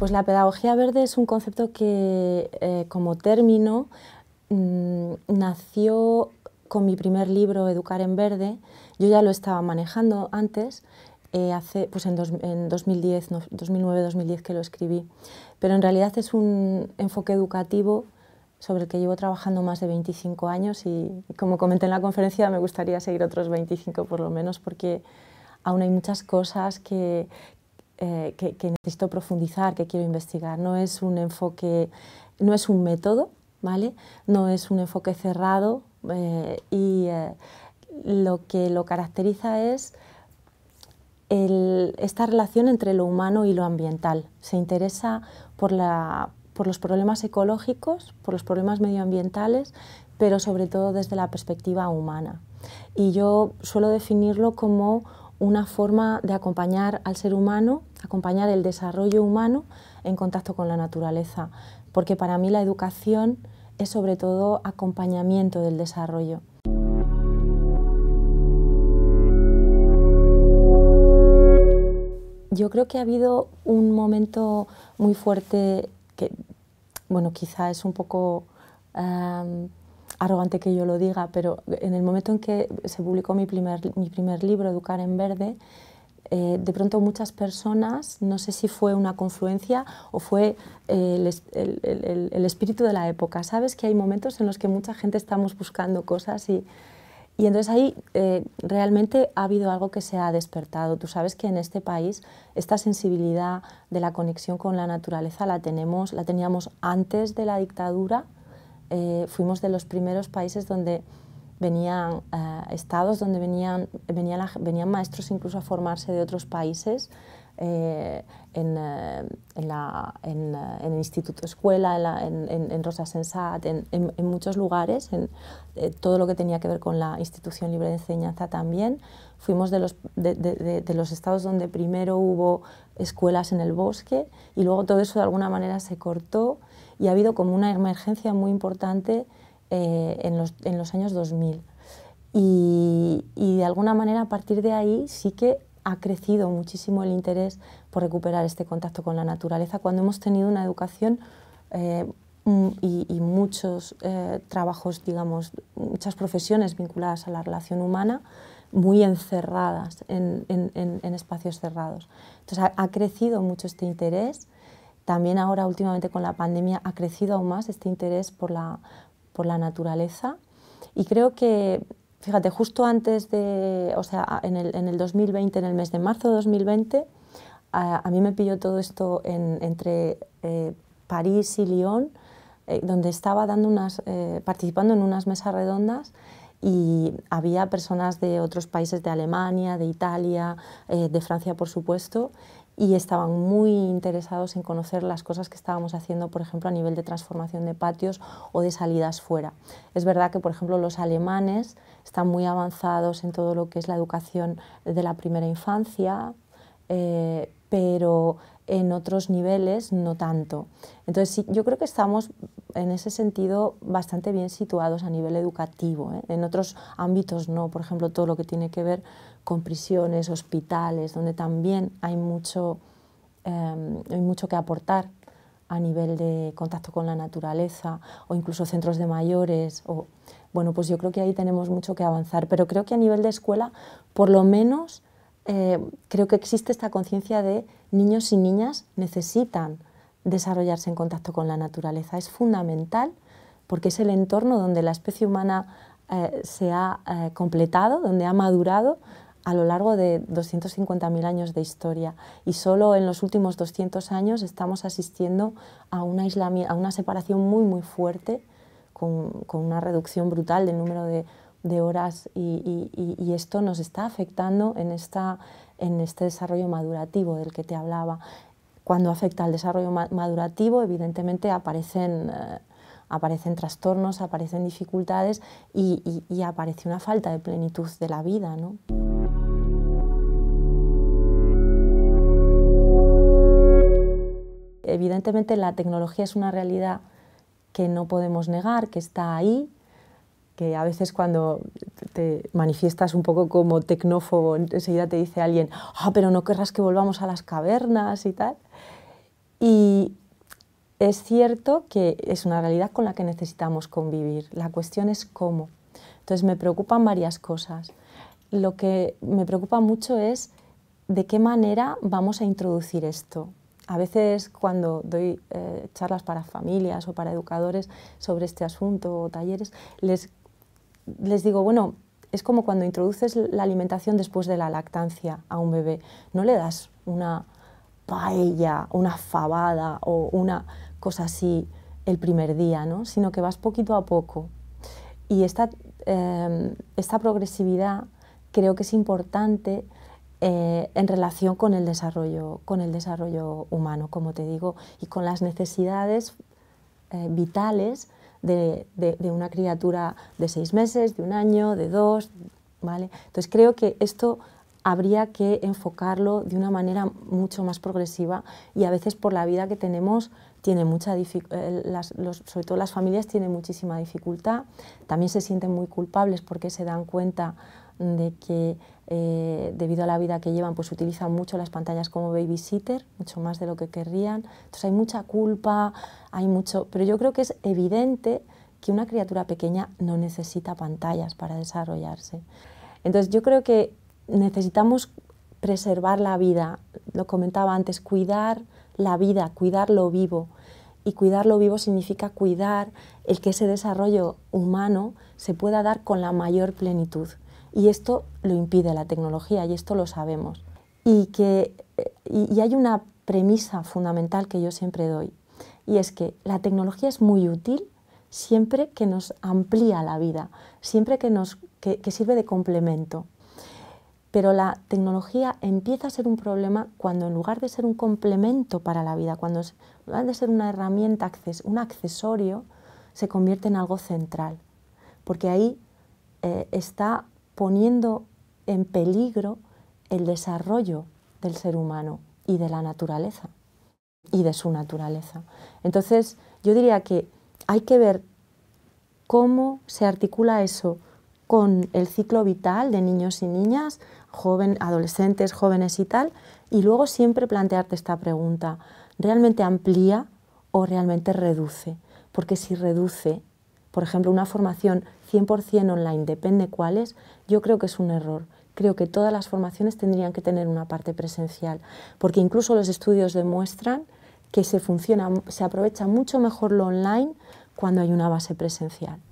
pues la pedagogía verde es un concepto que eh, como término mm, nació con mi primer libro, Educar en Verde. Yo ya lo estaba manejando antes, eh, pues en, 2010, 2009-2010 que lo escribí. Pero en realidad es un enfoque educativo sobre el que llevo trabajando más de 25 años y, como comenté en la conferencia, me gustaría seguir otros 25 por lo menos porque aún hay muchas cosas que, eh, que, necesito profundizar, que quiero investigar. No es un enfoque, no es un método, ¿vale? No es un enfoque cerrado eh, y eh, lo que lo caracteriza es el, esta relación entre lo humano y lo ambiental. Se interesa por, la, por los problemas ecológicos, por los problemas medioambientales, pero sobre todo desde la perspectiva humana. Y yo suelo definirlo como una forma de acompañar al ser humano, acompañar el desarrollo humano en contacto con la naturaleza, porque para mí la educación es sobre todo acompañamiento del desarrollo. Yo creo que ha habido un momento muy fuerte que, bueno, quizá es un poco arrogante que yo lo diga, pero en el momento en que se publicó mi primer, mi primer libro, Educar en Verde, eh, de pronto muchas personas, no sé si fue una confluencia o fue eh, el, el, el, espíritu de la época, sabes que hay momentos en los que mucha gente estamos buscando cosas y, y entonces ahí eh, realmente ha habido algo que se ha despertado. Tú sabes que en este país esta sensibilidad de la conexión con la naturaleza la, tenemos, la teníamos antes de la dictadura eh, fuimos de los primeros países donde venían eh, estados donde venían, venían, venían, maestros incluso a formarse de otros países eh, eh, en, la, en, el Instituto Escuela, en, la, en Rosa en, muchos lugares, en todo lo que tenía que ver con la institución libre de enseñanza también. Fuimos de los, de, de los estados donde primero hubo escuelas en el bosque y luego todo eso de alguna manera se cortó y ha habido como una emergencia muy importante eh, en, los, en, los, años 2000. Y, y, de alguna manera a partir de ahí sí que ha crecido muchísimo el interés por recuperar este contacto con la naturaleza cuando hemos tenido una educación eh, mm, y, muchos eh, trabajos, digamos, muchas profesiones vinculadas a la relación humana muy encerradas en, en, espacios cerrados. Entonces ha, ha, crecido mucho este interés. También ahora últimamente con la pandemia ha crecido aún más este interés por la, por la naturaleza. Y creo que, fíjate, justo antes de, o sea, en el, en el 2020, en el mes de marzo de 2020, a, a mí me pilló todo esto en, entre eh, París y Lyon, eh, donde estaba dando unas, eh, participando en unas mesas redondas y había personas de otros países, de Alemania, de Italia, de Francia, por supuesto, y estaban muy interesados en conocer las cosas que estábamos haciendo, por ejemplo, a nivel de transformación de patios o de salidas fuera. Es verdad que, por ejemplo, los alemanes están muy avanzados en todo lo que es la educación de la primera infancia, eh, pero en otros niveles no tanto. Entonces yo creo que estamos en ese sentido bastante bien situados a nivel educativo. ¿eh? En otros ámbitos no, por ejemplo, todo lo que tiene que ver con prisiones, hospitales, donde también hay mucho, em, hay mucho que aportar a nivel de contacto con la naturaleza o incluso centros de mayores. O, bueno, pues yo creo que ahí tenemos mucho que avanzar, pero creo que a nivel de escuela, por lo menos, eh, creo que existe esta conciencia de niños y niñas necesitan desarrollarse en contacto con la naturaleza. Es fundamental porque es el entorno donde la especie humana eh, se ha eh, completado, donde ha madurado a lo largo de 250.000 años de historia y solo en los últimos 200 años estamos asistiendo a una, a una separación muy muy fuerte con, una reducción brutal del número de, horas y, esto nos está afectando en, este desarrollo madurativo del que te hablaba. Cuando afecta al desarrollo madurativo evidentemente aparecen... Eh, aparecen trastornos, aparecen dificultades y, aparece una falta de plenitud de la vida. evidentemente la tecnología es una realidad que no podemos negar, que está ahí, que a veces cuando te manifiestas un poco como tecnófobo, enseguida te dice alguien, ah, pero no querrás que volvamos a las cavernas y tal. Y es cierto que es una realidad con la que necesitamos convivir. La cuestión es cómo. Entonces me preocupan varias cosas. Lo que me preocupa mucho es de qué manera vamos a introducir esto a veces cuando doy eh, charlas para familias o para educadores sobre este asunto o talleres, les, les digo, bueno, es como cuando introduces la alimentación después de la lactancia a un bebé. No le das una paella, una fabada o una cosa así el primer día, sino que vas poquito a poco. Y esta, em, esta progresividad creo que es importante eh, en relación con el, desarrollo, con el desarrollo humano, como te digo, y con las necesidades eh, vitales de, una criatura de seis meses, de un año, de dos, ¿vale? Entonces creo que esto habría que enfocarlo de una manera mucho más progresiva y a veces por la vida que tenemos tiene mucha eh, sobre todo las familias tienen muchísima dificultad, también se sienten muy culpables porque se dan cuenta de que eh, debido a la vida que llevan, pues utilizan mucho las pantallas como babysitter, mucho más de lo que querrían. Entonces hay mucha culpa, hay mucho... Pero yo creo que es evidente que una criatura pequeña no necesita pantallas para desarrollarse. Entonces yo creo que necesitamos preservar la vida, lo comentaba antes, cuidar la vida, cuidar lo vivo. Y cuidar lo vivo significa cuidar el que ese desarrollo humano se pueda dar con la mayor plenitud. Y esto lo impide la tecnología y esto lo sabemos. Y, que, eh, hay una premisa fundamental que yo siempre doy y es que la tecnología es muy útil siempre que nos amplía la vida, siempre que, nos, sirve de complemento. Pero la tecnología empieza a ser un problema cuando en lugar de ser un complemento para la vida, cuando en lugar de ser una herramienta, un accesorio, se convierte en algo central. Porque ahí eh, está poniendo en peligro el desarrollo del ser humano y de la naturaleza y de su naturaleza. Entonces, yo diría que hay que ver cómo se articula eso con el ciclo vital de niños y niñas, adolescentes, jóvenes y tal, y luego siempre plantearte esta pregunta, ¿realmente amplía o realmente reduce? Porque si reduce, por ejemplo, una formación 100% online, depende cuáles, yo creo que es un error. Creo que todas las formaciones tendrían que tener una parte presencial, porque incluso los estudios demuestran que se, funciona, se aprovecha mucho mejor lo online cuando hay una base presencial.